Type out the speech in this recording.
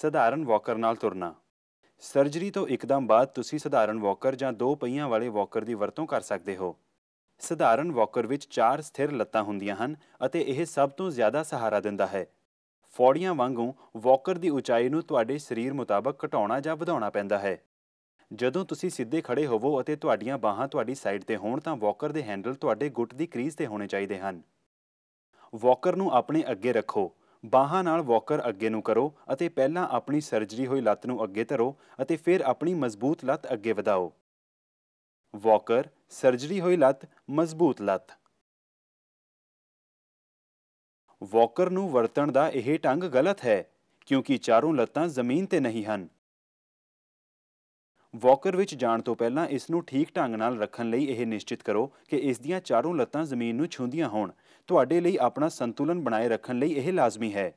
ਸਧਾਰਨ ਵਾਕਰ ਨਾਲ ਤੁਰਨਾ ਸਰਜਰੀ ਤੋਂ ਇੱਕਦਮ ਬਾਅਦ ਤੁਸੀਂ ਸਧਾਰਨ ਵਾਕਰ ਜਾਂ ਦੋ ਪਹੀਆਂ ਵਾਲੇ ਵਾਕਰ ਦੀ ਵਰਤੋਂ ਕਰ ਸਕਦੇ ਹੋ ਸਧਾਰਨ ਵਾਕਰ ਵਿੱਚ ਚਾਰ ਸਥਿਰ ਲੱਤਾਂ ਹੁੰਦੀਆਂ ਹਨ ਅਤੇ ਇਹ ਸਭ ਤੋਂ ਜ਼ਿਆਦਾ ਸਹਾਰਾ ਦਿੰਦਾ ਹੈ ਫੌੜੀਆਂ ਵਾਂਗੂ ਵਾਕਰ ਦੀ ਉਚਾਈ ਨੂੰ ਤੁਹਾਡੇ ਸਰੀਰ ਮੁਤਾਬਕ ਘਟਾਉਣਾ ਜਾਂ ਵਧਾਉਣਾ ਪੈਂਦਾ ਹੈ ਜਦੋਂ ਤੁਸੀਂ ਸਿੱਧੇ ਖੜੇ ਹੋਵੋ ਅਤੇ ਤੁਹਾਡੀਆਂ ਬਾਹਾਂ ਤੁਹਾਡੀ ਸਾਈਡ ਤੇ ਹੋਣ ਤਾਂ ਵਾਕਰ ਦੇ ਹੈਂਡਲ ਤੁਹਾਡੇ ਗੁੱਟ ਦੀ ਕਰੀਜ਼ ਤੇ ਹੋਣੇ ਚਾਹੀਦੇ ਹਨ ਵਾਕਰ ਨੂੰ ਆਪਣੇ ਅੱਗੇ ਰੱਖੋ ਬਾਹਾਂ ਨਾਲ ਵਾਕਰ ਅੱਗੇ ਨੂੰ ਕਰੋ ਅਤੇ ਪਹਿਲਾਂ ਆਪਣੀ ਸਰਜਰੀ ਹੋਈ ਲੱਤ ਨੂੰ ਅੱਗੇ ਧਰੋ ਅਤੇ ਫਿਰ ਆਪਣੀ ਮਜ਼ਬੂਤ ਲੱਤ ਅੱਗੇ ਵਧਾਓ ਵਾਕਰ ਸਰਜਰੀ ਹੋਈ ਲੱਤ ਮਜ਼ਬੂਤ ਲੱਤ ਵਾਕਰ ਨੂੰ ਵਰਤਣ ਦਾ ਇਹ ਢੰਗ ਗਲਤ ਹੈ ਕਿਉਂਕਿ ਚਾਰੋਂ ਲੱਤਾਂ ਜ਼ਮੀਨ ਤੇ ਨਹੀਂ ਹਨ ਵਾਕਰ ਵਿੱਚ ਜਾਣ ਤੋਂ ਪਹਿਲਾਂ ਇਸ ਨੂੰ ਠੀਕ ਢੰਗ ਨਾਲ ਰੱਖਣ ਲਈ ਇਹ ਨਿਸ਼ਚਿਤ ਕਰੋ ਕਿ ਇਸ ਦੀਆਂ ਚਾਰੋਂ ਲੱਤਾਂ ਜ਼ਮੀਨ ਨੂੰ ਛੂੰਦੀਆਂ ਹੋਣ ਤੁਹਾਡੇ ਲਈ ਆਪਣਾ ਸੰਤੁਲਨ ਬਣਾਏ ਰੱਖਣ ਲਈ ਇਹ ਲਾਜ਼ਮੀ ਹੈ